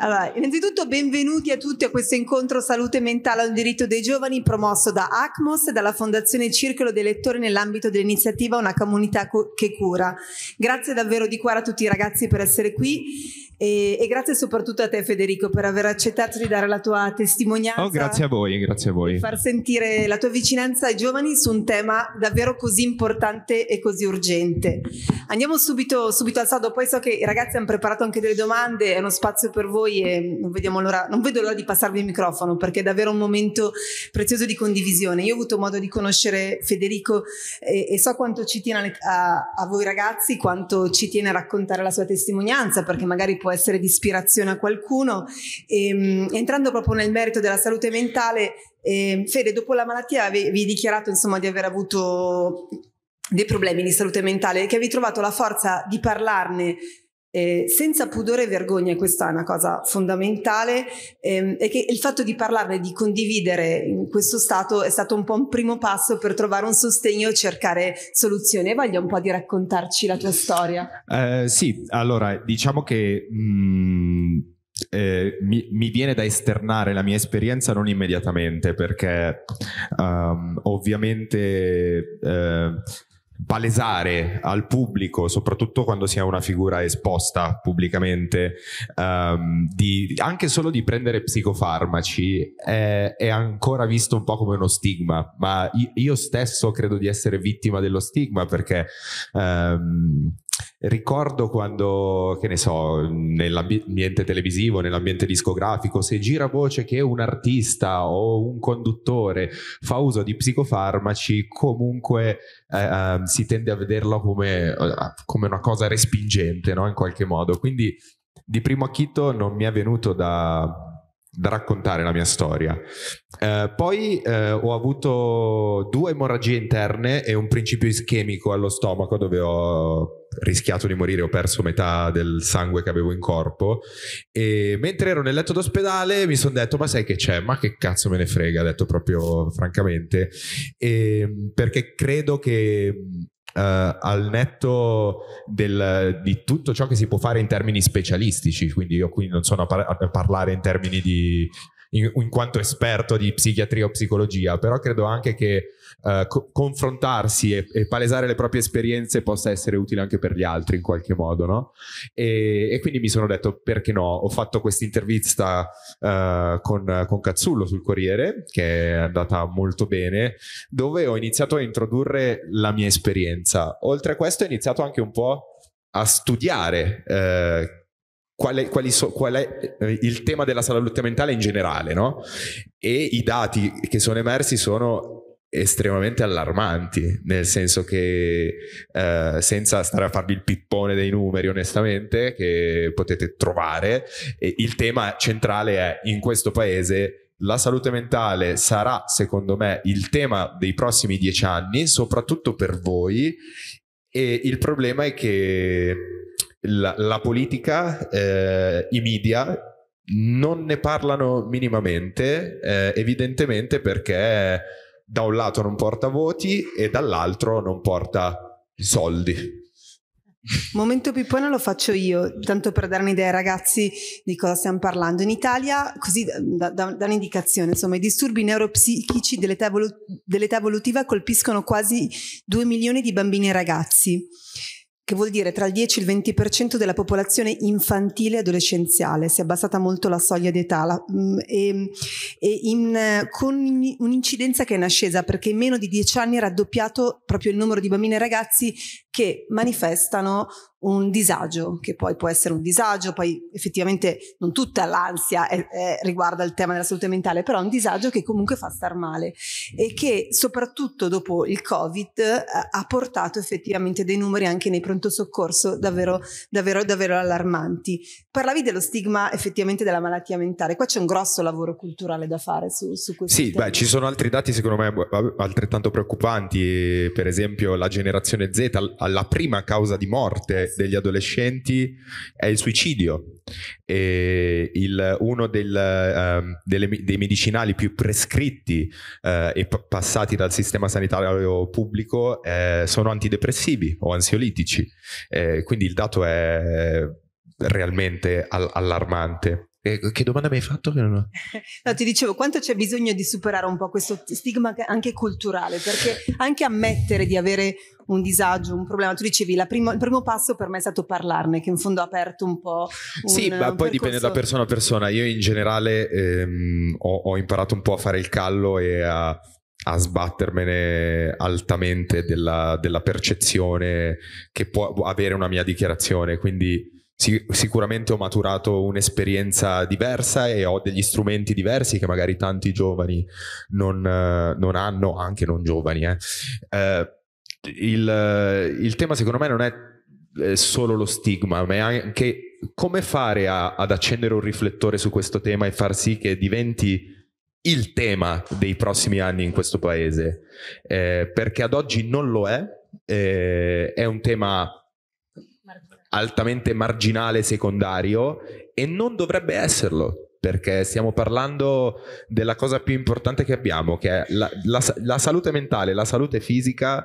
Allora, innanzitutto benvenuti a tutti a questo incontro Salute Mentale al Diritto dei Giovani promosso da ACMOS e dalla Fondazione Circolo dei Lettori nell'ambito dell'iniziativa Una Comunità che Cura. Grazie davvero di cuore a tutti i ragazzi per essere qui e, e grazie soprattutto a te Federico per aver accettato di dare la tua testimonianza. Oh, grazie a voi, grazie a voi. Per Far sentire la tua vicinanza ai giovani su un tema davvero così importante e così urgente. Andiamo subito, subito al saldo, poi so che i ragazzi hanno preparato anche delle domande, è uno spazio per voi voi e ehm, non, non vedo l'ora di passarvi il microfono perché è davvero un momento prezioso di condivisione. Io ho avuto modo di conoscere Federico e, eh, e so quanto ci tiene a, a, voi ragazzi, quanto ci tiene a raccontare la sua testimonianza perché magari può essere di ispirazione a qualcuno. E, ehm, entrando proprio nel merito della salute mentale, eh, Fede, dopo la malattia vi, vi dichiarato insomma, di aver avuto dei problemi di salute mentale, e che avevi trovato la forza di parlarne eh, senza pudore e vergogna, questa è una cosa fondamentale, ehm, è che il fatto di parlarne, di condividere in questo stato è stato un po' un primo passo per trovare un sostegno e cercare soluzioni. Voglio un po' di raccontarci la tua storia. Eh, sì, allora diciamo che mh, mm, eh, mi, mi, viene da esternare la mia esperienza non immediatamente perché um, ovviamente eh, palesare al pubblico, soprattutto quando si è una figura esposta pubblicamente, um, di, anche solo di prendere psicofarmaci è, è, ancora visto un po' come uno stigma, ma io stesso credo di essere vittima dello stigma perché um, ricordo quando, che ne so, nell'ambiente televisivo, nell'ambiente discografico, se gira voce che un artista o un conduttore fa uso di psicofarmaci, comunque eh, eh, si tende a vederlo come, eh, come una cosa respingente, no? in qualche modo. Quindi di primo acchito non mi è venuto da, da raccontare la mia storia. Eh, poi eh, ho avuto due emorragie interne e un principio ischemico allo stomaco dove ho rischiato di morire, ho perso metà del sangue che avevo in corpo e mentre ero nel letto d'ospedale mi sono detto ma sai che c'è, ma che cazzo me ne frega, Ha detto proprio francamente, e, ehm, perché credo che Uh, al netto del, di tutto ciò che si può fare in termini specialistici, quindi io qui non sono a, par- a parlare in termini di in, quanto esperto di psichiatria o psicologia, però credo anche che eh, co- confrontarsi e, e, palesare le proprie esperienze possa essere utile anche per gli altri in qualche modo, no? E, e quindi mi sono detto perché no, ho fatto questa intervista eh, con, con Cazzullo sul Corriere, che è andata molto bene, dove ho iniziato a introdurre la mia esperienza. Oltre a questo ho iniziato anche un po' a studiare eh, Qual è, so, qual è, eh, il tema della salute mentale in generale, no? E i dati che sono emersi sono estremamente allarmanti, nel senso che eh, senza stare a farvi il pippone dei numeri onestamente che potete trovare, il tema centrale è in questo paese la salute mentale sarà secondo me il tema dei prossimi dieci anni, soprattutto per voi e il problema è che la, la politica, eh, i media non ne parlano minimamente, eh, evidentemente perché da un lato non porta voti e dall'altro non porta soldi. Momento pippone lo faccio io, tanto per dare un'idea ai ragazzi di cosa stiamo parlando. In Italia, così da, da, da un'indicazione, insomma, i disturbi neuropsichici dell'età, evolu- dell'età evolutiva colpiscono quasi 2 milioni di bambini e ragazzi che vuol dire tra il 10 e il 20% della popolazione infantile e adolescenziale, si è abbassata molto la soglia di età la, mm, e, e in, con un'incidenza che è in ascesa perché in meno di 10 anni è raddoppiato proprio il numero di bambini e ragazzi che manifestano un disagio, che poi può essere un disagio, poi effettivamente non tutta l'ansia è, è, riguarda il tema della salute mentale, però un disagio che comunque fa star male e che soprattutto dopo il Covid eh, ha portato effettivamente dei numeri anche nei pronto soccorso davvero, davvero, davvero allarmanti. Parlavi dello stigma effettivamente della malattia mentale, qua c'è un grosso lavoro culturale da fare su, su questo. Sì, beh, ci sono altri dati secondo me altrettanto preoccupanti, per esempio la generazione Z, la prima causa di morte degli adolescenti è il suicidio. Il, uno del, um, delle, dei medicinali più prescritti uh, e p- passati dal sistema sanitario pubblico eh, sono antidepressivi o ansiolitici. Eh, quindi il dato è realmente all- allarmante. Eh, che domanda mi hai fatto? Ho... no, ti dicevo, quanto c'è bisogno di superare un po' questo stigma anche culturale, perché anche ammettere di avere un disagio, un problema, tu dicevi primo, il primo passo per me è stato parlarne, che in fondo ha aperto un po'. Un, sì, ma poi percorso... dipende da persona a persona. Io in generale ehm, ho, ho imparato un po' a fare il callo e a a sbattermene altamente della, della, percezione che può avere una mia dichiarazione. Quindi sicuramente ho maturato un'esperienza diversa e ho degli strumenti diversi che magari tanti giovani non, eh, non hanno, anche non giovani. Eh. Eh, il, il, tema secondo me non è eh, solo lo stigma, ma è anche come fare a, ad accendere un riflettore su questo tema e far sì che diventi il tema dei prossimi anni in questo paese, eh, perché ad oggi non lo è, eh, è un tema altamente marginale secondario e non dovrebbe esserlo perché stiamo parlando della cosa più importante che abbiamo, che è la, la, la salute mentale, la salute fisica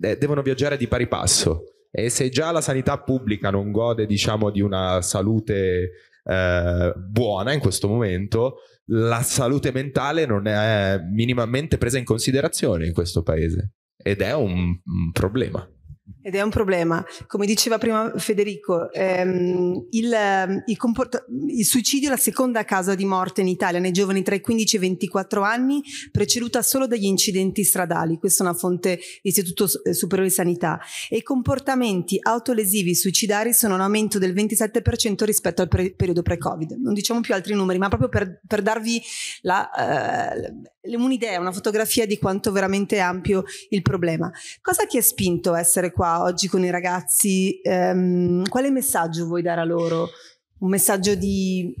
eh, devono viaggiare di pari passo e se già la sanità pubblica non gode diciamo di una salute eh, buona in questo momento, la salute mentale non è minimamente presa in considerazione in questo paese ed è un, un problema. Ed è un problema. Come diceva prima Federico, ehm, il, ehm, il, comport- il, suicidio è la seconda causa di morte in Italia nei giovani tra i 15 e i 24 anni, preceduta solo dagli incidenti stradali. Questa è una fonte dell'Istituto eh, Superiore di Sanità. E i comportamenti autolesivi suicidari sono in aumento del 27% rispetto al pre- periodo pre-Covid. Non diciamo più altri numeri, ma proprio per, per darvi la, eh, un'idea, una fotografia di quanto veramente è ampio il problema. Cosa ti ha spinto a essere qua? oggi con i ragazzi, ehm, quale messaggio vuoi dare a loro? Un messaggio di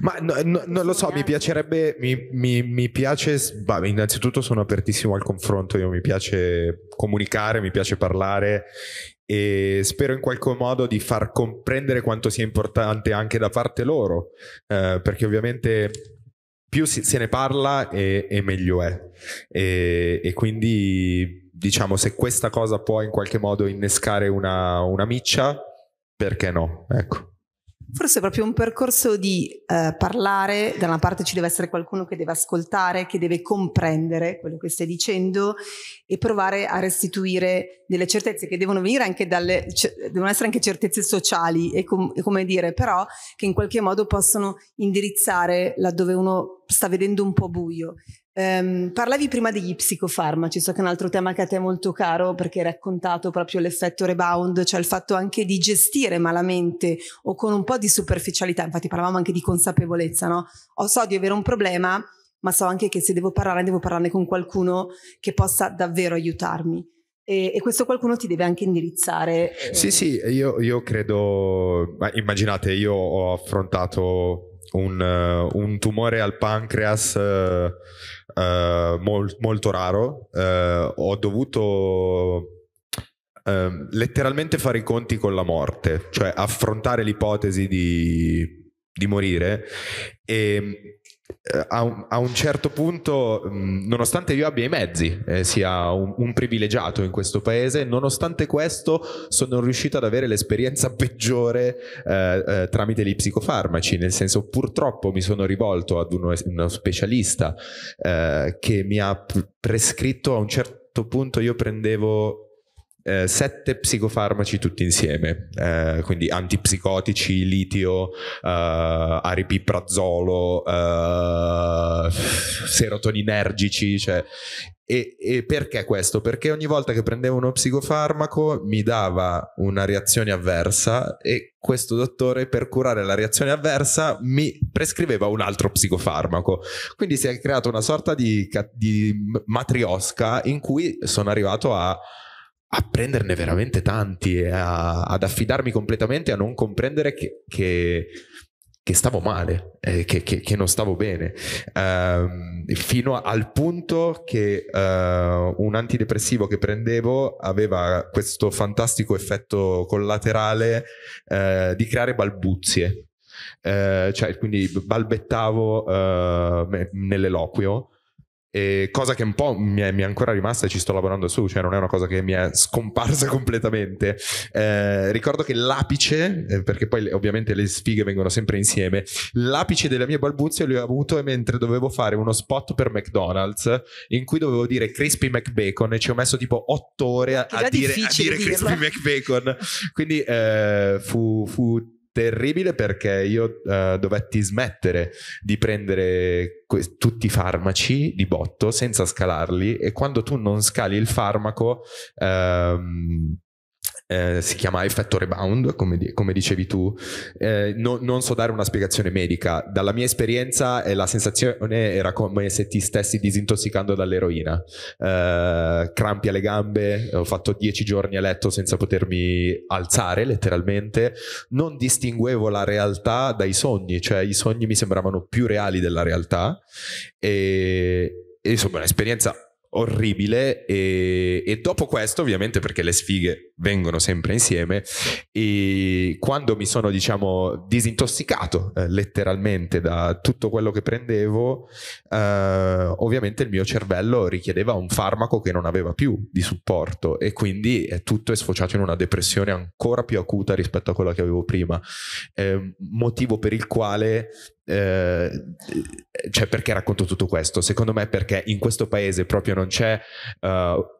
ma no, no, non lo so, mi piacerebbe, mi, mi, mi piace, bah, innanzitutto sono apertissimo al confronto, io mi piace comunicare, mi piace parlare e spero in qualche modo di far comprendere quanto sia importante anche da parte loro, eh, perché ovviamente più si, se ne parla e, e meglio è. e, e quindi diciamo, se questa cosa può in qualche modo innescare una, una miccia, perché no? Ecco. Forse è proprio un percorso di eh, parlare, da una parte ci deve essere qualcuno che deve ascoltare, che deve comprendere quello che stai dicendo e provare a restituire delle certezze che devono venire anche dalle, c- devono essere anche certezze sociali e, com- e come dire, però che in qualche modo possono indirizzare laddove uno sta vedendo un po' buio. Um, parlavi prima degli psicofarmaci, so che è un altro tema che a te è molto caro perché hai raccontato proprio l'effetto rebound, cioè il fatto anche di gestire malamente o con un po' di superficialità, infatti parlavamo anche di consapevolezza, no? O so di avere un problema, ma so anche che se devo parlare devo parlarne con qualcuno che possa davvero aiutarmi. E, e questo qualcuno ti deve anche indirizzare. Sì, eh... sì, io, io credo, immaginate, io ho affrontato un, eh, un tumore al pancreas uh, eh, eh, molt, molto raro. Uh, ho dovuto ehm, letteralmente fare i conti con la morte, cioè affrontare l'ipotesi di, di morire e ehm, eh, a un, a un, certo punto, mm, nonostante io abbia i mezzi, eh, sia un, un, privilegiato in questo paese, nonostante questo sono riuscito ad avere l'esperienza peggiore eh, eh, tramite gli psicofarmaci, nel senso purtroppo mi sono rivolto ad uno, uno specialista eh, che mi ha prescritto a un certo punto io prendevo eh, sette psicofarmaci tutti insieme, eh, quindi antipsicotici, litio, eh, aripiprazolo, eh, serotoninergici, cioè e, e, perché questo? Perché ogni volta che prendevo uno psicofarmaco mi dava una reazione avversa e questo dottore per curare la reazione avversa mi prescriveva un altro psicofarmaco. Quindi si è creata una sorta di, di matriosca in cui sono arrivato a a prenderne veramente tanti a, ad affidarmi completamente a non comprendere che, che, che stavo male, eh, che, che, non stavo bene, uh, fino al punto che uh, un antidepressivo che prendevo aveva questo fantastico effetto collaterale uh, di creare balbuzie. Eh, cioè, quindi balbettavo nell'eloquio e cosa che un po' mi è, mi è, ancora rimasta e ci sto lavorando su, cioè non è una cosa che mi è scomparsa completamente. Eh, ricordo che l'apice, eh, perché poi ovviamente le sfighe vengono sempre insieme, l'apice delle mie balbuzie l'ho avuto mentre dovevo fare uno spot per McDonald's in cui dovevo dire Crispy McBacon e ci ho messo tipo otto ore a, dire, a dire Crispy McBacon. Quindi eh, fu, fu terribile perché io uh, dovetti smettere di prendere que- tutti i farmaci di botto senza scalarli e quando tu non scali il farmaco um, eh, si chiama effetto rebound, come, come dicevi tu. Eh, no, non so dare una spiegazione medica, dalla mia esperienza eh, la sensazione era come se ti stessi disintossicando dall'eroina. Eh, crampi alle gambe, ho fatto dieci giorni a letto senza potermi alzare letteralmente, non distinguevo la realtà dai sogni, cioè i sogni mi sembravano più reali della realtà e, e insomma un'esperienza orribile e, e dopo questo ovviamente perché le sfighe vengono sempre insieme e quando mi sono diciamo disintossicato eh, letteralmente da tutto quello che prendevo eh, ovviamente il mio cervello richiedeva un farmaco che non aveva più di supporto e quindi è tutto è sfociato in una depressione ancora più acuta rispetto a quella che avevo prima eh, motivo per il quale eh, cioè perché racconto tutto questo? Secondo me perché in questo paese proprio non c'è uh,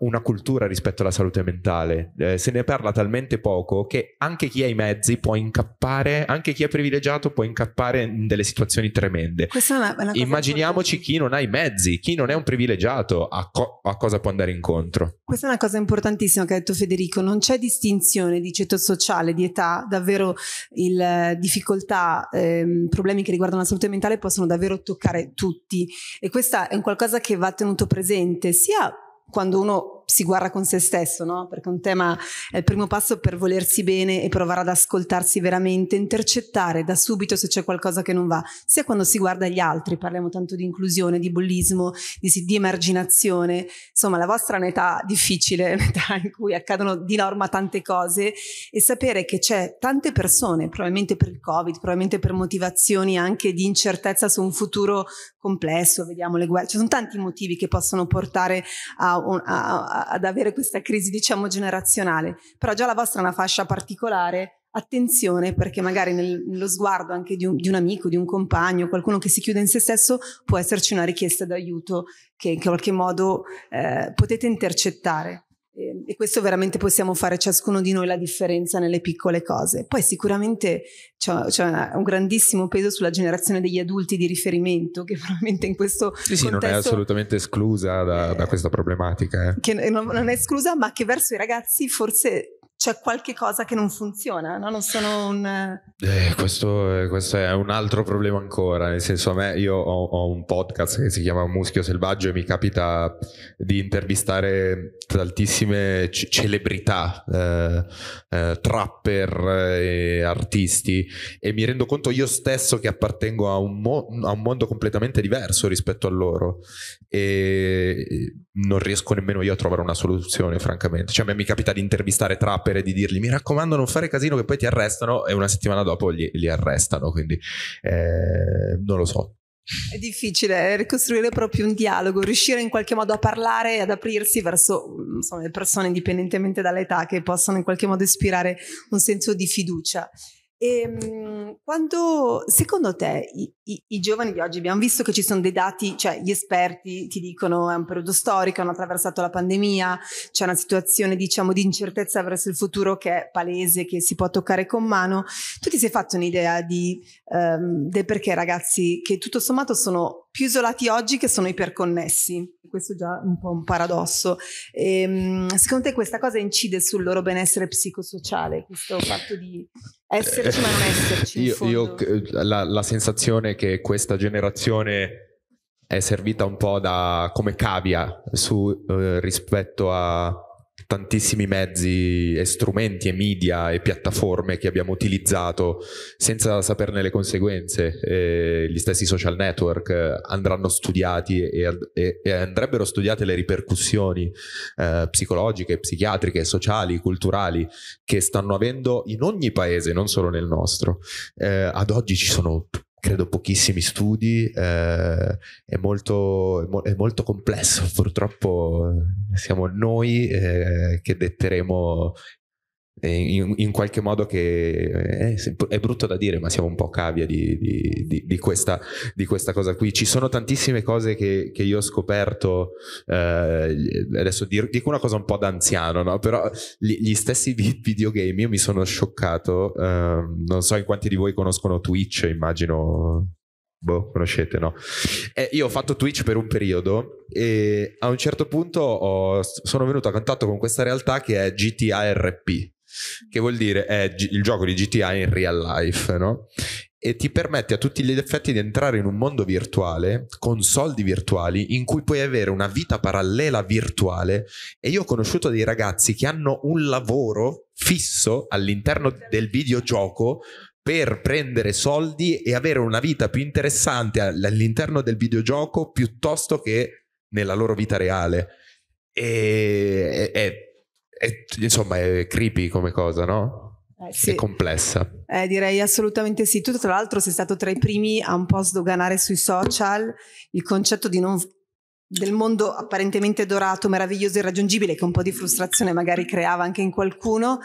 una cultura rispetto alla salute mentale. Eh, se ne parla talmente poco che anche chi ha i mezzi può incappare, anche chi è privilegiato può incappare in delle situazioni tremende. Una, una Immaginiamoci chi non ha i mezzi, chi non è un privilegiato, a, co- a, cosa può andare incontro. Questa è una cosa importantissima che ha detto Federico, non c'è distinzione di ceto sociale, di età, davvero il, difficoltà, ehm, problemi che riguardano la salute mentale possono davvero toccare tutti e questa è un qualcosa che va tenuto presente sia quando uno si guarda con se stesso, no? Perché un tema è il primo passo per volersi bene e provare ad ascoltarsi veramente, intercettare da subito se c'è qualcosa che non va, sia quando si guarda gli altri, parliamo tanto di inclusione, di bullismo, di, di emarginazione, insomma la vostra è un'età difficile, un'età in cui accadono di norma tante cose e sapere che c'è tante persone, probabilmente per il Covid, probabilmente per motivazioni anche di incertezza su un futuro complesso, vediamo le guerre, ci sono tanti motivi che possono portare a, un, a, a ad avere questa crisi, diciamo, generazionale, però già la vostra è una fascia particolare, attenzione perché magari nel, nello sguardo anche di un, di un, amico, di un compagno, qualcuno che si chiude in se stesso, può esserci una richiesta d'aiuto che in qualche modo eh, potete intercettare. Ehm, e questo veramente possiamo fare ciascuno di noi la differenza nelle piccole cose. Poi sicuramente c'è, un grandissimo peso sulla generazione degli adulti di riferimento che probabilmente in questo sì, contesto, sì, non è assolutamente esclusa da, eh, da questa problematica. Eh. Che non, non è esclusa ma che verso i ragazzi forse c'è qualche cosa che non funziona, no? non sono un... Eh, questo, eh, questo, è un altro problema ancora, nel senso a me io ho, ho, un podcast che si chiama Muschio Selvaggio e mi capita di intervistare tantissime c- celebrità, eh, eh, trapper eh, e artisti e mi rendo conto io stesso che appartengo a un, mo- a un mondo completamente diverso rispetto a loro e non riesco nemmeno io a trovare una soluzione francamente, cioè a me mi capita di intervistare trapper e di dirgli mi raccomando non fare casino che poi ti arrestano e una settimana dopo li, li arrestano, quindi eh, non lo so. È difficile ricostruire proprio un dialogo, riuscire in qualche modo a parlare e ad aprirsi verso insomma, le persone, indipendentemente dall'età, che possano in qualche modo ispirare un senso di fiducia. E, ehm, quando, secondo te, i, i, giovani di oggi abbiamo visto che ci sono dei dati, cioè gli esperti ti dicono è un periodo storico, hanno attraversato la pandemia, c'è una situazione diciamo di incertezza verso il futuro che è palese, che si può toccare con mano. Tu ti sei fatto un'idea di, um, del perché ragazzi che tutto sommato sono più isolati oggi che sono iperconnessi? Questo è già un po' un paradosso. E, ehm, secondo te questa cosa incide sul loro benessere psicosociale, questo fatto di esserci ma non eh, esserci? Io, io la, la sensazione che questa generazione è servita un po' da, come cavia su, eh, rispetto a tantissimi mezzi e strumenti e media e piattaforme che abbiamo utilizzato senza saperne le conseguenze. Eh, gli stessi social network eh, andranno studiati e, e, e andrebbero studiate le ripercussioni eh, psicologiche, psichiatriche, sociali, culturali che stanno avendo in ogni paese, non solo nel nostro. Eh, ad oggi ci sono credo pochissimi studi, eh, è, molto, è, molto, complesso, purtroppo eh, siamo noi eh, che detteremo in, in, qualche modo che è, eh, è, brutto da dire, ma siamo un po' cavia di, di, di, di questa, questa, cosa qui. Ci sono tantissime cose che, che io ho scoperto. Eh, adesso dico una cosa un po' da anziano, no? però gli, gli, stessi videogame io mi sono scioccato. Eh, non so in quanti di voi conoscono Twitch, immagino Boh, conoscete, no? Eh, io ho fatto Twitch per un periodo e a un certo punto ho, sono venuto a contatto con questa realtà che è GTA RP che vuol dire è il gioco di GTA in real life, no? E ti permette a tutti gli effetti di entrare in un mondo virtuale con soldi virtuali in cui puoi avere una vita parallela virtuale. E io ho conosciuto dei ragazzi che hanno un lavoro fisso all'interno del videogioco per prendere soldi e avere una vita più interessante all'interno del videogioco piuttosto che nella loro vita reale. E è è, insomma, è creepy come cosa, no? Eh, sì. È complessa. Eh, direi assolutamente sì. Tu, tra l'altro, sei stato tra i primi a un po' sdoganare sui social il concetto non, del mondo apparentemente dorato, meraviglioso, e irraggiungibile, che un po' di frustrazione magari creava anche in qualcuno,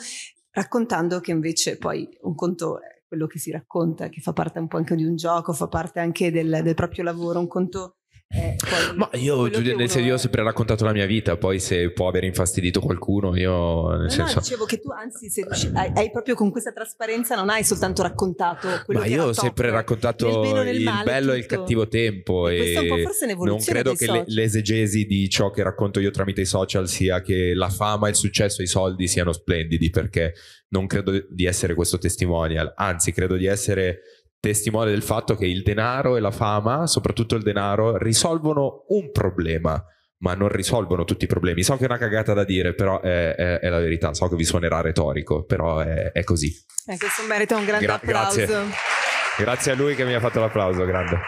raccontando che invece poi un conto è quello che si racconta, che fa parte un po' anche di un gioco, fa parte anche del, del proprio lavoro, un conto eh, Ma io, Giulia, nel senso, io ho sempre raccontato la mia vita, poi se può aver infastidito qualcuno, io... Nel no, senso... no, dicevo che tu, anzi, se hai, hai, proprio con questa trasparenza non hai soltanto raccontato quello Ma io ho sempre top, raccontato bene, il male, bello tutto. e il cattivo tempo e, e è un po forse non credo che le, l'esegesi di ciò che racconto io tramite i social sia che la fama, il successo e i soldi siano splendidi, perché non credo di essere questo testimonial, anzi credo di essere testimone del fatto che il denaro e la fama, soprattutto il denaro, risolvono un problema, ma non risolvono tutti i problemi. So che è una cagata da dire, però è, è, è la verità. So che vi suonerà retorico, però è, è così. Ecco, eh, questo merita un grande Gra- applauso. Grazie. grazie a lui che mi ha fatto l'applauso, grande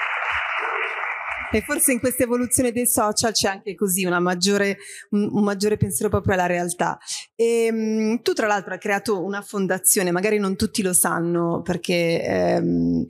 e forse in questa evoluzione dei social c'è anche così maggiore, un, un, maggiore pensiero proprio alla realtà. E, ehm, tu tra l'altro hai creato una fondazione, magari non tutti lo sanno perché ehm,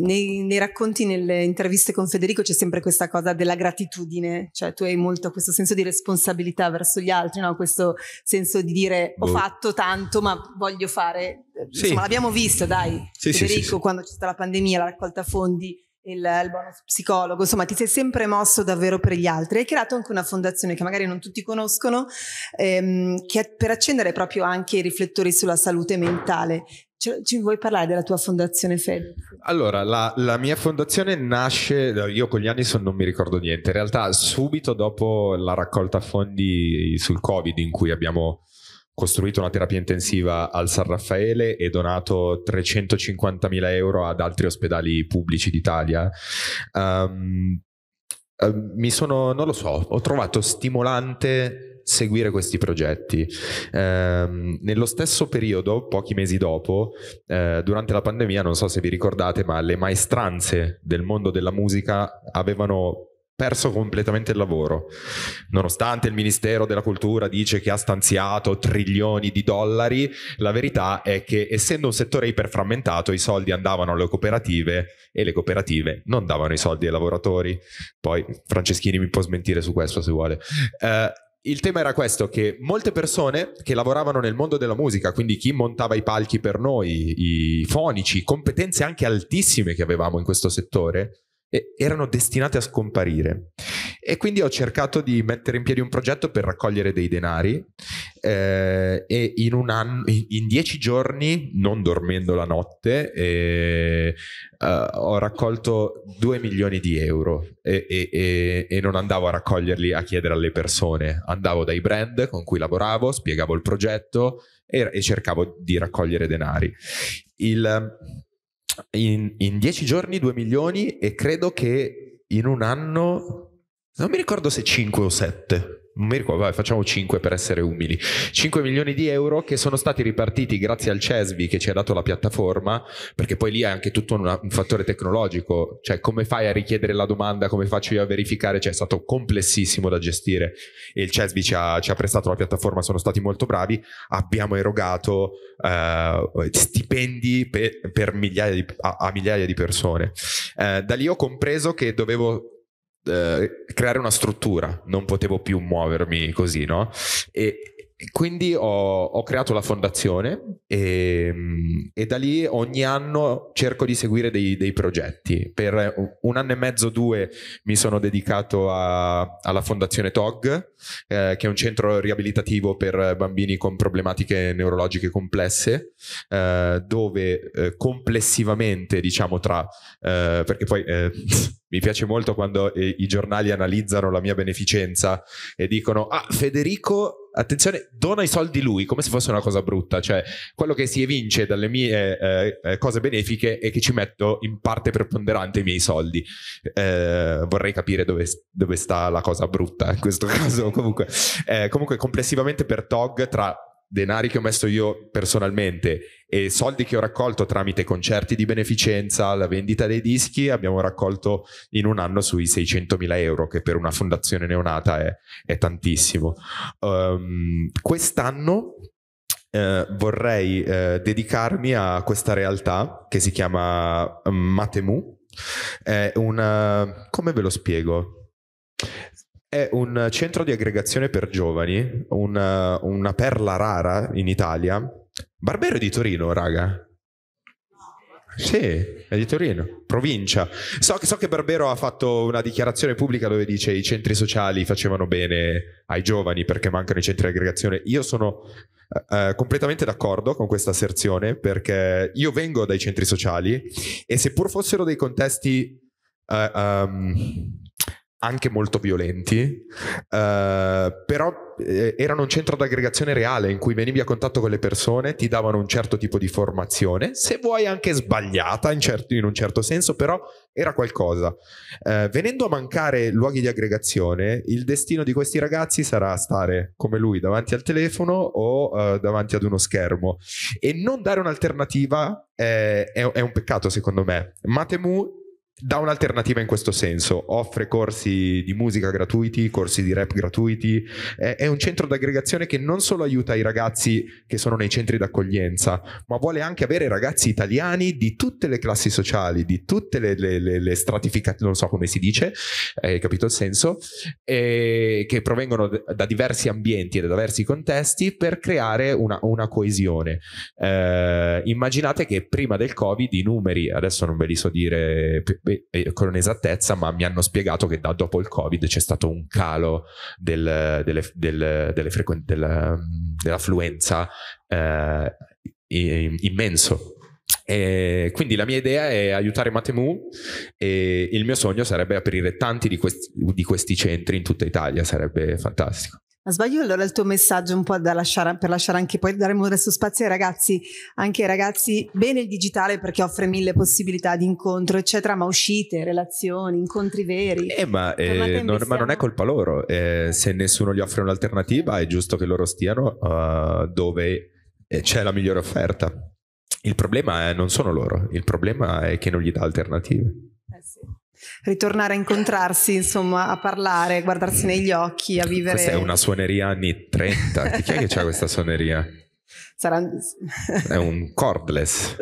nei, nei, racconti, nelle interviste con Federico c'è sempre questa cosa della gratitudine, cioè tu hai molto questo senso di responsabilità verso gli altri, no? questo senso di dire ho boh. fatto tanto ma voglio fare, eh, sì. insomma l'abbiamo visto dai, sì, Federico sì, quando c'è stata la pandemia, la raccolta fondi, il, il bonus psicologo, insomma ti sei sempre mosso davvero per gli altri. Hai creato anche una fondazione che magari non tutti conoscono, ehm, che per accendere proprio anche i riflettori sulla salute mentale. Ci, ci vuoi parlare della tua fondazione Fede? Allora, la, la, mia fondazione nasce, io con gli anni son, non mi ricordo niente, in realtà subito dopo la raccolta fondi sul Covid in cui abbiamo costruito una terapia intensiva al San Raffaele e donato 350.000 euro ad altri ospedali pubblici d'Italia. Um, uh, mi sono, non lo so, ho trovato stimolante seguire questi progetti. Eh, nello stesso periodo, pochi mesi dopo, eh, durante la pandemia, non so se vi ricordate, ma le maestranze del mondo della musica avevano perso completamente il lavoro. Nonostante il Ministero della Cultura dice che ha stanziato trilioni di dollari, la verità è che essendo un settore iperframmentato i soldi andavano alle cooperative e le cooperative non davano i soldi ai lavoratori. Poi Franceschini mi può smentire su questo se vuole. Uh, il tema era questo, che molte persone che lavoravano nel mondo della musica, quindi chi montava i palchi per noi, i fonici, competenze anche altissime che avevamo in questo settore, erano destinate a scomparire. E quindi ho cercato di mettere in piedi un progetto per raccogliere dei denari eh, e in, anno, in, dieci giorni, non dormendo la notte, eh, eh, ho raccolto due milioni di euro e, e, e, e, non andavo a raccoglierli a chiedere alle persone, andavo dai brand con cui lavoravo, spiegavo il progetto e, cercavo di raccogliere denari. Il, in, in dieci giorni 2 milioni e credo che in un anno, non mi ricordo se 5 o 7, non mi ricordo, vabbè, facciamo 5 per essere umili, 5 milioni di euro che sono stati ripartiti grazie al CESVI che ci ha dato la piattaforma, perché poi lì è anche tutto una, un fattore tecnologico, cioè come fai a richiedere la domanda, come faccio io a verificare, cioè è stato complessissimo da gestire e il CESVI ci ha, ci ha prestato la piattaforma, sono stati molto bravi, abbiamo erogato eh, stipendi per, per migliaia di, a, a, migliaia di persone. Eh, da lì ho compreso che dovevo eh, creare una struttura, non potevo più muovermi così, no? E, quindi ho, ho, creato la fondazione e, ehm, e, da lì ogni anno cerco di seguire dei, dei, progetti. Per un anno e mezzo, due mi sono dedicato a, alla fondazione TOG, eh, che è un centro riabilitativo per bambini con problematiche neurologiche complesse, eh, dove eh, complessivamente, diciamo tra... Eh, perché poi... Eh, Mi piace molto quando eh, i giornali analizzano la mia beneficenza e dicono: Ah, Federico, attenzione, dona i soldi lui come se fosse una cosa brutta. Cioè, quello che si evince dalle mie eh, eh, eh cose benefiche è che ci metto in parte preponderante i miei soldi. Eh, vorrei capire dove, dove, sta la cosa brutta in questo caso. comunque, comunque complessivamente per Tog, tra denari che ho messo io personalmente e soldi che ho raccolto tramite concerti di beneficenza, la vendita dei dischi, abbiamo raccolto in un anno sui 600.000 euro, che per una fondazione neonata è, è tantissimo. Um, quest'anno eh, vorrei eh, dedicarmi a questa realtà che si chiama mm, Matemu. È una... come ve lo spiego? È un centro di aggregazione per giovani, una, una perla rara in Italia Barbero è di Torino, raga. Sì, è di Torino, provincia. So, so, che Barbero ha fatto una dichiarazione pubblica dove dice i centri sociali facevano bene ai giovani perché mancano i centri di aggregazione. Io sono eh, eh completamente d'accordo con questa asserzione perché io vengo dai centri sociali e seppur fossero dei contesti eh, um, anche molto violenti, eh, però eh, erano un centro d'aggregazione reale in cui venivi a contatto con le persone, ti davano un certo tipo di formazione, se vuoi anche sbagliata in, certo, in un certo senso, però era qualcosa. Eh, venendo a mancare luoghi di aggregazione, il destino di questi ragazzi sarà stare come lui davanti al telefono o eh, davanti ad uno schermo e non dare un'alternativa eh, è, è, un peccato secondo me. Matemu dà un'alternativa in questo senso, offre corsi di musica gratuiti, corsi di rap gratuiti, è, un centro d'aggregazione che non solo aiuta i ragazzi che sono nei centri d'accoglienza, ma vuole anche avere ragazzi italiani di tutte le classi sociali, di tutte le, le, le, le stratificazioni, non so come si dice, hai capito il senso, che provengono da diversi ambienti e da diversi contesti per creare una, una coesione. Eh, immaginate che prima del Covid i numeri, adesso non ve li so dire eh, con esattezza, ma mi hanno spiegato che da dopo il Covid c'è stato un calo del, delle, del, delle frequen- della, mm, dell'affluenza eh, immenso. E quindi la mia idea è aiutare Matemu e il mio sogno sarebbe aprire tanti di questi, di questi centri in tutta Italia, sarebbe fantastico. Ma sbaglio allora il tuo messaggio un po' da lasciare, per lasciare anche poi daremo adesso spazio ai ragazzi, anche ai ragazzi, bene il digitale perché offre mille possibilità di incontro eccetera, ma uscite, relazioni, incontri veri. Eh, ma, eh, non, ma non, è colpa loro, eh, se nessuno gli offre un'alternativa è giusto che loro stiano uh, dove eh, c'è la migliore offerta. Il problema è, non sono loro, il problema è che non gli dà alternative. Eh sì ritornare a incontrarsi, insomma, a parlare, a guardarsi negli occhi, a vivere. Questa è una suoneria anni 30. Chi è che c'ha questa suoneria? Sarà... è un cordless.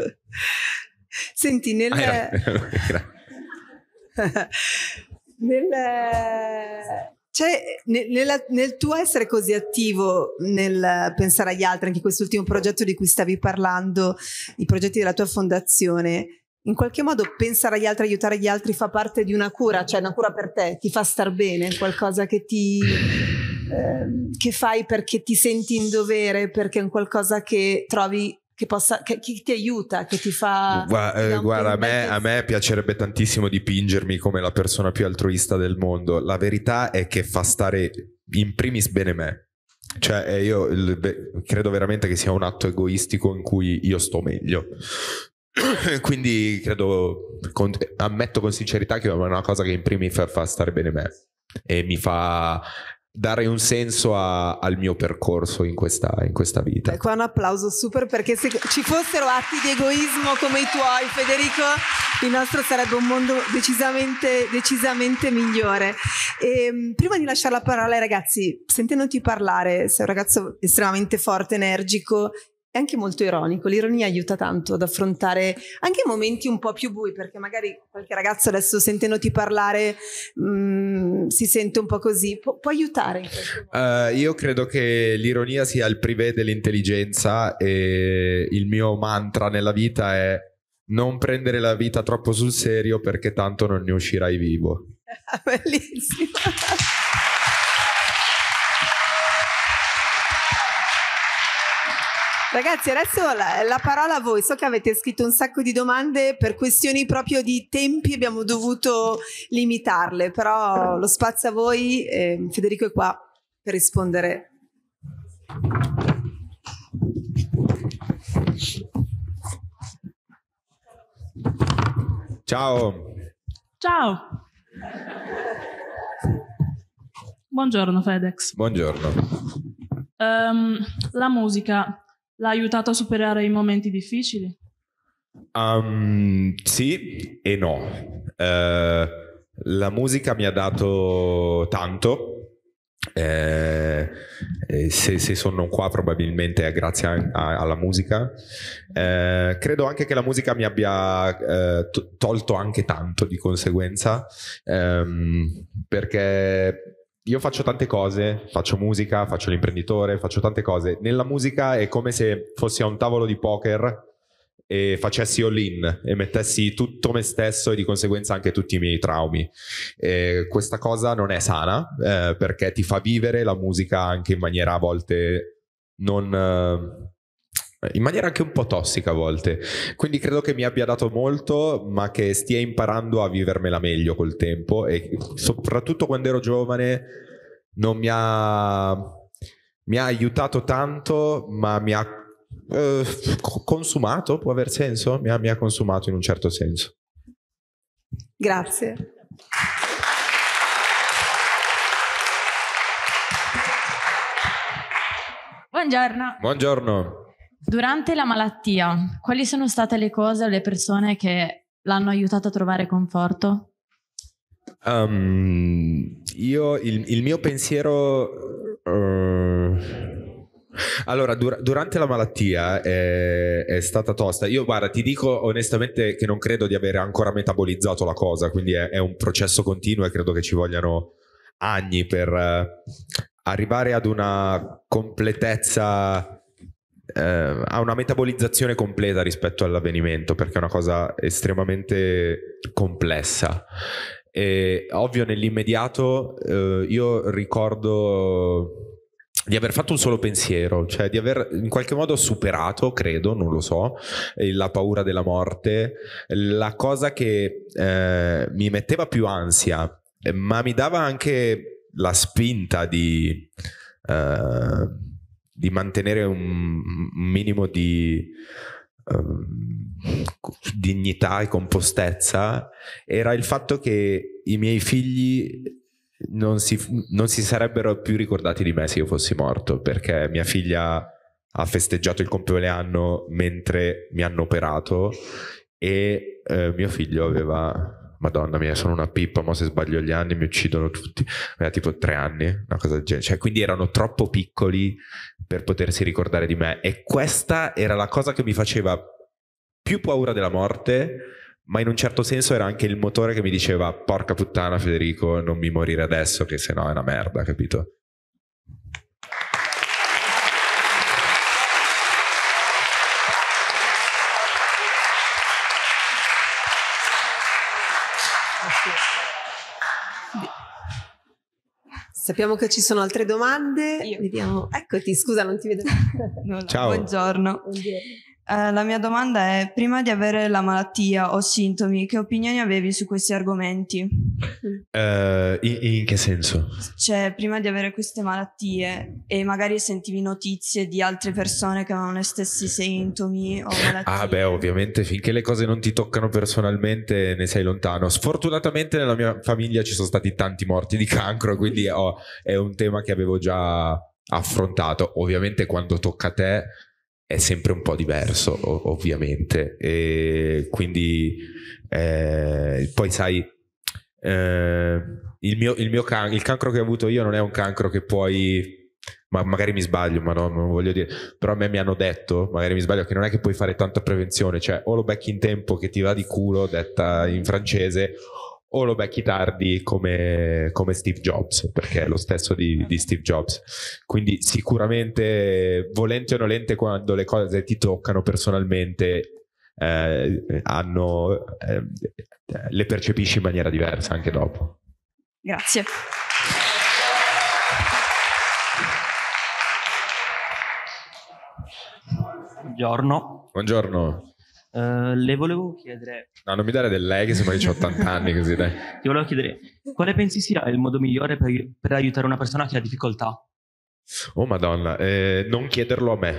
Senti, nel... Ah, nel... Cioè, nel, nel, tuo essere così attivo nel pensare agli altri, anche quest'ultimo progetto di cui stavi parlando, i progetti della tua fondazione, in qualche modo pensare agli altri, aiutare gli altri fa parte di una cura, cioè una cura per te, ti fa star bene, qualcosa che ti ehm, che fai perché ti senti in dovere, perché è un qualcosa che trovi che, possa, che, che ti aiuta, che ti fa... Guarda, eh, ti guarda a, me, a me piacerebbe tantissimo dipingermi come la persona più altruista del mondo. La verità è che fa stare in primis bene me. Cioè, eh, io credo veramente che sia un atto egoistico in cui io sto meglio. Quindi credo, con, ammetto con sincerità che è una cosa che in primis fa, fa stare bene me e mi fa dare un senso a, al mio percorso in questa, in questa vita. E ecco, qua un applauso super perché se ci fossero atti di egoismo come i tuoi, Federico, il nostro sarebbe un mondo decisamente, decisamente migliore. E, ehm, prima di lasciare la parola ai ragazzi, sentendoti parlare, sei un ragazzo estremamente forte, energico è anche molto ironico, l'ironia aiuta tanto ad affrontare anche momenti un po' più bui, perché magari qualche ragazzo adesso sentendoti parlare mh, mm, si sente un po' così, Pu- può aiutare? Uh, io credo che l'ironia sia il privé dell'intelligenza e il mio mantra nella vita è non prendere la vita troppo sul serio perché tanto non ne uscirai vivo. Bellissimo. Ragazzi, adesso la, la, parola a voi. So che avete scritto un sacco di domande per questioni proprio di tempi, abbiamo dovuto limitarle, però lo spazio a voi. Eh, Federico è qua per rispondere. Ciao. Ciao. Buongiorno Fedex. Buongiorno. Um, la musica l'ha aiutato a superare i momenti difficili? Um, sì e no. Uh, la musica mi ha dato tanto. Eh, se, se, sono qua probabilmente è grazie a, a, alla musica eh, credo anche che la musica mi abbia eh, tolto anche tanto di conseguenza ehm, perché io faccio tante cose, faccio musica, faccio l'imprenditore, faccio tante cose. Nella musica è come se fossi a un tavolo di poker e facessi all in e mettessi tutto me stesso e di conseguenza anche tutti i miei traumi. E questa cosa non è sana eh, perché ti fa vivere la musica anche in maniera a volte non, eh, in maniera anche un po' tossica a volte. Quindi credo che mi abbia dato molto, ma che stia imparando a vivermela meglio col tempo e soprattutto quando ero giovane non mi ha, mi ha aiutato tanto, ma mi ha eh, consumato, può aver senso? Mi ha, mi ha consumato in un certo senso. Grazie. Buongiorno. Buongiorno. Durante la malattia, quali sono state le cose o le persone che l'hanno aiutato a trovare conforto? Um, io, il, il, mio pensiero... Uh... Allora, dur- durante la malattia è-, è, stata tosta. Io, guarda, ti dico onestamente che non credo di aver ancora metabolizzato la cosa, quindi è, è un processo continuo e credo che ci vogliano anni per eh, arrivare ad una completezza eh, ha una metabolizzazione completa rispetto all'avvenimento perché è una cosa estremamente complessa. E, ovvio, nell'immediato eh, io ricordo di aver fatto un solo pensiero, cioè di aver in qualche modo superato, credo, non lo so, eh, la paura della morte. La cosa che eh, mi metteva più ansia, eh, ma mi dava anche la spinta di... Eh, di mantenere un minimo di um, dignità e compostezza era il fatto che i miei figli non si, non si, sarebbero più ricordati di me se io fossi morto perché mia figlia ha festeggiato il compleanno mentre mi hanno operato e eh, mio figlio aveva madonna mia, sono una pippa, ma se sbaglio gli anni mi uccidono tutti. Era tipo tre anni, una cosa del genere. Cioè, quindi erano troppo piccoli per potersi ricordare di me. E questa era la cosa che mi faceva più paura della morte, ma in un certo senso era anche il motore che mi diceva porca puttana Federico, non mi morire adesso, che se no è una merda, capito? Ah, Sappiamo che ci sono altre domande. Io. Vediamo. Eccoti, scusa, non ti vedo. no, no, Ciao. Buongiorno. Buongiorno. Eh, la mia domanda è, prima di avere la malattia o sintomi, che opinioni avevi su questi argomenti? Eh, in, in, che senso? Cioè, prima di avere queste malattie e magari sentivi notizie di altre persone che avevano gli stessi sintomi o ah, malattie? Ah beh, ovviamente finché le cose non ti toccano personalmente ne sei lontano. Sfortunatamente nella mia famiglia ci sono stati tanti morti di cancro, quindi oh, è un tema che avevo già affrontato. Ovviamente quando tocca a te è sempre un po' diverso, ovviamente. E quindi eh, poi sai. Eh, il mio, il mio can- il cancro che ho avuto io non è un cancro che puoi ma magari mi sbaglio, ma no, non voglio dire, però a me mi hanno detto, magari mi sbaglio, che non è che puoi fare tanta prevenzione, cioè o lo becchi in tempo che ti va di culo, detta in francese, o lo becchi tardi come, come Steve Jobs, perché è lo stesso di, di, Steve Jobs. Quindi sicuramente, volente o nolente, quando le cose ti toccano personalmente, eh, hanno, eh, le percepisci in maniera diversa anche dopo. Grazie. Buongiorno. Buongiorno. Eh, le volevo chiedere. No, non mi dare del lei che se che ho 80 anni così dai. Ti volevo chiedere quale pensi sia il modo migliore per, per aiutare una persona che ha difficoltà? Oh madonna, eh, non chiederlo a me.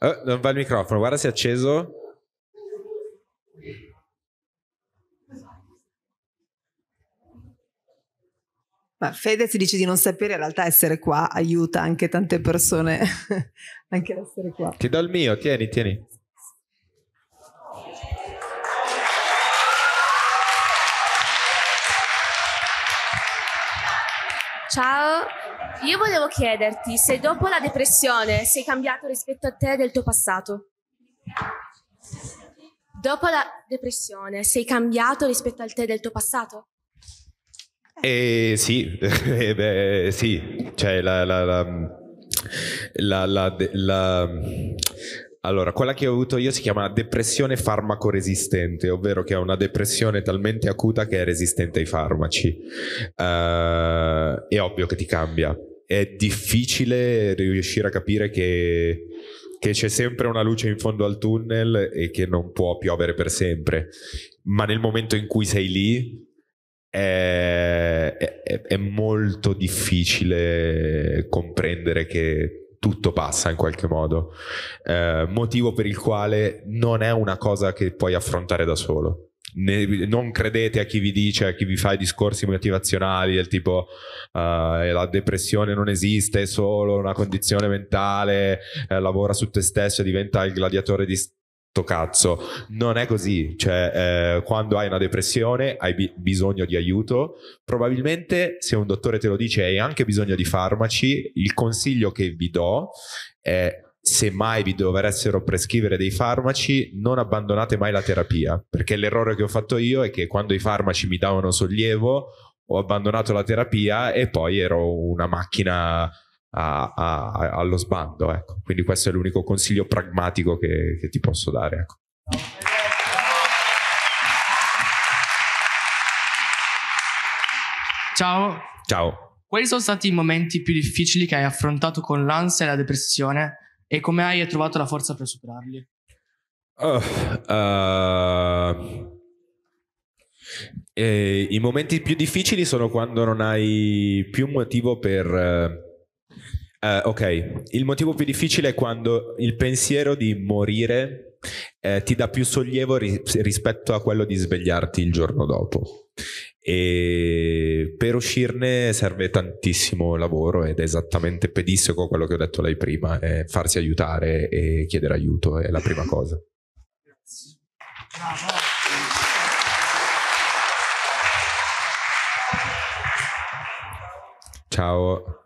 oh, non va il microfono, guarda si è acceso. Ma si dice di non sapere, in realtà essere qua aiuta anche tante persone anche ad essere qua. Ti do il mio, tieni, tieni. Ciao, io volevo chiederti se dopo la depressione sei cambiato rispetto a te del tuo passato. Dopo la depressione sei cambiato rispetto al te del tuo passato? Eh, sì, eh, beh, sì, cioè la, la, la, la allora, quella che ho avuto io si chiama depressione farmacoresistente, ovvero che è una depressione talmente acuta che è resistente ai farmaci. Uh, è ovvio che ti cambia. È difficile riuscire a capire che, che c'è sempre una luce in fondo al tunnel e che non può piovere per sempre. Ma nel momento in cui sei lì, è, è, è molto difficile comprendere che tutto passa in qualche modo, eh, motivo per il quale non è una cosa che puoi affrontare da solo. Ne, non credete a chi vi dice, a chi vi fa i discorsi motivazionali del tipo uh, la depressione non esiste, è solo una condizione mentale, eh, lavora su te stesso e diventa il gladiatore di cazzo. Non è così, cioè eh, quando hai una depressione hai bi- bisogno di aiuto, probabilmente se un dottore te lo dice hai anche bisogno di farmaci, il consiglio che vi do è se mai vi dovessero prescrivere dei farmaci, non abbandonate mai la terapia, perché l'errore che ho fatto io è che quando i farmaci mi davano sollievo ho abbandonato la terapia e poi ero una macchina a, a, allo sbando. Ecco. Quindi questo è l'unico consiglio pragmatico che, che ti posso dare. Ecco. Ciao. Ciao. Quali sono stati i momenti più difficili che hai affrontato con l'ansia e la depressione e come hai trovato la forza per superarli? Oh, uh, eh, I momenti più difficili sono quando non hai più motivo per eh, Uh, ok, il motivo più difficile è quando il pensiero di morire eh, ti dà più sollievo ri- rispetto a quello di svegliarti il giorno dopo. E per uscirne serve tantissimo lavoro ed è esattamente pedisseco quello che ho detto lei prima, eh, farsi aiutare e chiedere aiuto è la prima cosa. Bravo. Ciao.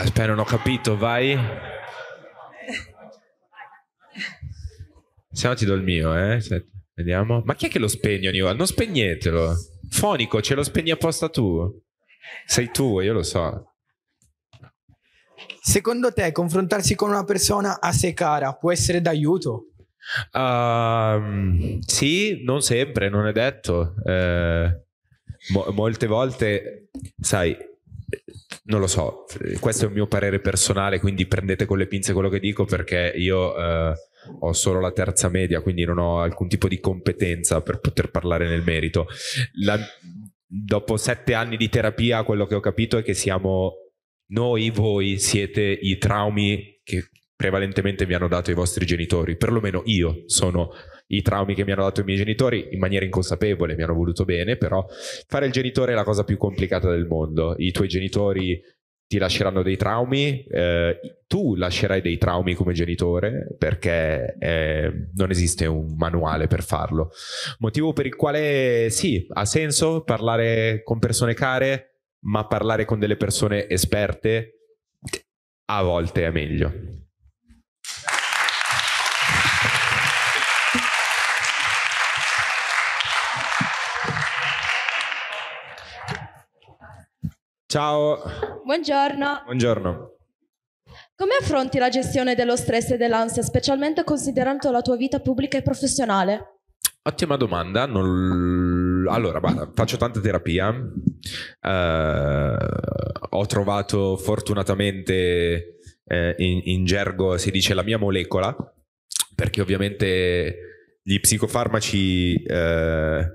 Aspetta, non ho capito, vai. Se no ti do il mio, eh. Vediamo. Ma chi è che lo spegne ogni volta? Non spegnetelo. Fonico, ce lo spegni apposta tu. Sei tu, io lo so. Secondo te confrontarsi con una persona a sé cara può essere d'aiuto? Uh, sì, non sempre, non è detto. Eh, mo- molte volte, sai, non lo so, questo è un mio parere personale, quindi prendete con le pinze quello che dico perché io eh, ho solo la terza media, quindi non ho alcun tipo di competenza per poter parlare nel merito. La, dopo sette anni di terapia, quello che ho capito è che siamo noi, voi, siete i traumi che prevalentemente vi hanno dato i vostri genitori, perlomeno io sono i traumi che mi hanno dato i miei genitori in maniera inconsapevole, mi hanno voluto bene, però fare il genitore è la cosa più complicata del mondo. I tuoi genitori ti lasceranno dei traumi, eh, tu lascerai dei traumi come genitore perché eh, non esiste un manuale per farlo. Motivo per il quale sì, ha senso parlare con persone care, ma parlare con delle persone esperte a volte è meglio. Ciao. Buongiorno. Buongiorno. Come affronti la gestione dello stress e dell'ansia, specialmente considerando la tua vita pubblica e professionale? Ottima domanda. Non... Allora, bada, faccio tanta terapia. Eh, ho trovato fortunatamente eh, in, in gergo si dice la mia molecola, perché ovviamente gli psicofarmaci eh,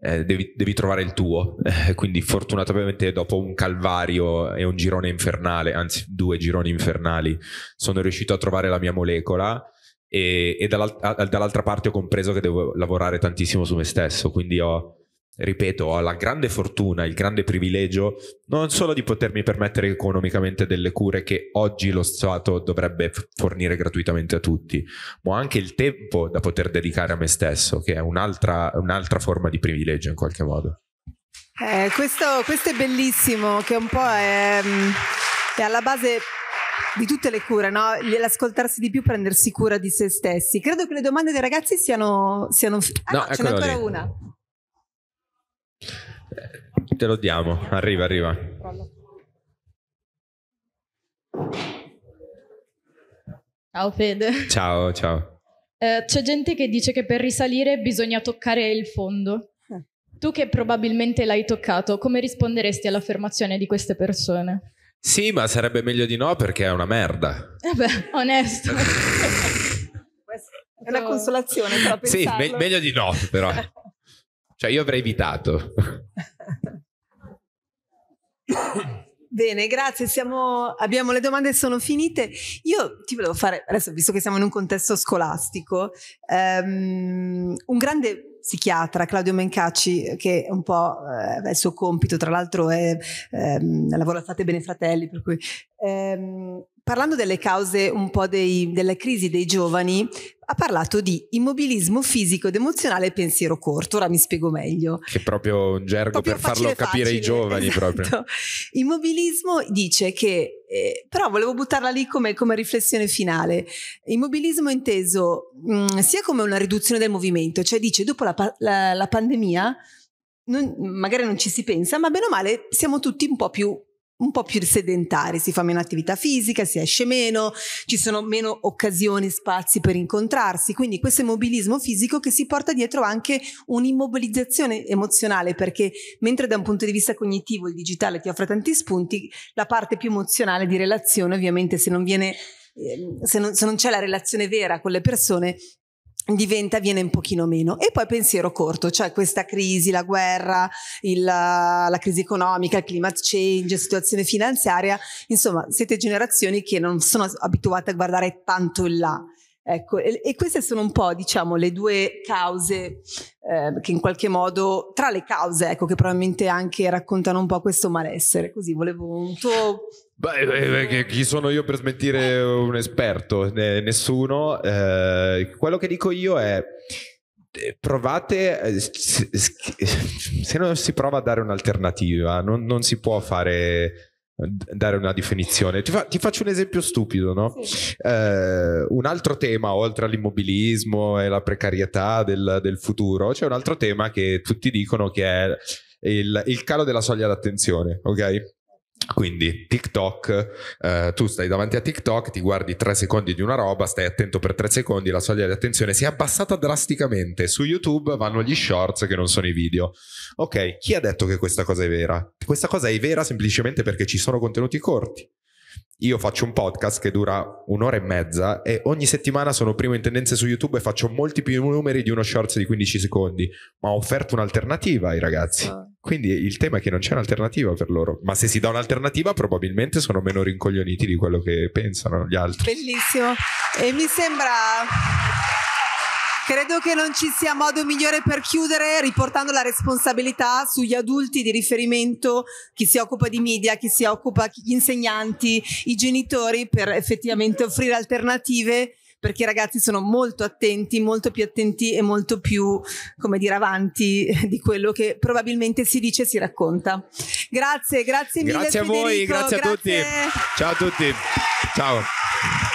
eh, devi, devi, trovare il tuo. Eh, quindi, fortunatamente, dopo un calvario e un girone infernale, anzi, due gironi infernali, sono riuscito a trovare la mia molecola. E, e dall'alt- dall'altra parte ho compreso che devo lavorare tantissimo su me stesso. Quindi ho ripeto, ho la grande fortuna, il grande privilegio non solo di potermi permettere economicamente delle cure che oggi lo Stato dovrebbe fornire gratuitamente a tutti, ma anche il tempo da poter dedicare a me stesso, che è un'altra, un'altra forma di privilegio in qualche modo. Eh, questo, questo, è bellissimo, che un po' è, mm, è alla base di tutte le cure, no? l'ascoltarsi di più, prendersi cura di se stessi. Credo che le domande dei ragazzi siano... siano... Ah, no, no, ecco ce n'è ancora lì. una. Te lo diamo, arriva, arriva. Ciao Fede. Ciao, ciao. Eh, c'è gente che dice che per risalire bisogna toccare il fondo. Tu che probabilmente l'hai toccato, come risponderesti all'affermazione di queste persone? Sì, ma sarebbe meglio di no perché è una merda. Eh beh, onesto. è una consolazione. sì, me- meglio di no, però. Cioè io avrei evitato. Bene, grazie. Siamo, abbiamo le domande sono finite. Io ti volevo fare, adesso visto che siamo in un contesto scolastico, um, un grande psichiatra, Claudio Mencacci, che è un po' eh, il suo compito, tra l'altro è, ehm, lavora a Fate Bene Fratelli, per cui ehm, parlando delle cause un po' dei, della crisi dei giovani, ha parlato di immobilismo fisico ed emozionale e pensiero corto, ora mi spiego meglio. Che è proprio un gergo proprio per farlo capire facile, ai giovani esatto. proprio. Immobilismo dice che, eh, però volevo buttarla lì come, come riflessione finale, immobilismo inteso mh, mm, sia come una riduzione del movimento, cioè dice dopo la, la, la pandemia non, magari non ci si pensa, ma bene o male siamo tutti un po' più un po' più sedentari, si fa meno attività fisica, si esce meno, ci sono meno occasioni, spazi per incontrarsi, quindi questo immobilismo fisico che si porta dietro anche un'immobilizzazione emozionale, perché mentre da un punto di vista cognitivo il digitale ti offre tanti spunti, la parte più emozionale di relazione ovviamente se non viene eh, se non, se non, c'è la relazione vera con le persone diventa, viene un pochino meno. E poi pensiero corto, cioè questa crisi, la guerra, il, la crisi economica, il climate change, situazione finanziaria, insomma siete generazioni che non sono abituate a guardare tanto in là Ecco, e, e, queste sono un po', diciamo, le due cause eh, che in qualche modo, tra le cause, ecco, che probabilmente anche raccontano un po' questo malessere. Così volevo un tuo Beh, beh, beh, chi sono io per smentire un esperto? Ne, nessuno. Eh, quello che dico io è eh, provate eh, se non si prova a dare un'alternativa non, non si può fare dare una definizione. Ti, fa, ti, faccio un esempio stupido, no? Sì. Eh, un altro tema, oltre all'immobilismo e la precarietà del, del futuro, c'è un altro tema che tutti dicono che è il, il calo della soglia d'attenzione, ok? Quindi TikTok, eh, tu stai davanti a TikTok, ti guardi 3 secondi di una roba, stai attento per 3 secondi, la soglia di attenzione si è abbassata drasticamente. Su YouTube vanno gli shorts che non sono i video. Ok, chi ha detto che questa cosa è vera? Questa cosa è vera semplicemente perché ci sono contenuti corti. Io faccio un podcast che dura un'ora e mezza e ogni settimana sono primo in tendenze su YouTube e faccio molti più numeri di uno short di 15 secondi, ma ho offerto un'alternativa ai ragazzi. Ah. Quindi il tema è che non c'è un'alternativa per loro, ma se si dà un'alternativa probabilmente sono meno rincoglioniti di quello che pensano gli altri. Bellissimo. E mi sembra Credo che non ci sia modo migliore per chiudere riportando la responsabilità sugli adulti di riferimento, chi si occupa di media, chi si occupa, gli insegnanti, i genitori, per effettivamente offrire alternative perché i ragazzi sono molto attenti, molto più attenti e molto più, come dire, avanti di quello che probabilmente si dice e si racconta. Grazie, grazie mille. Grazie a voi, grazie, grazie a tutti. Ciao a tutti. Ciao.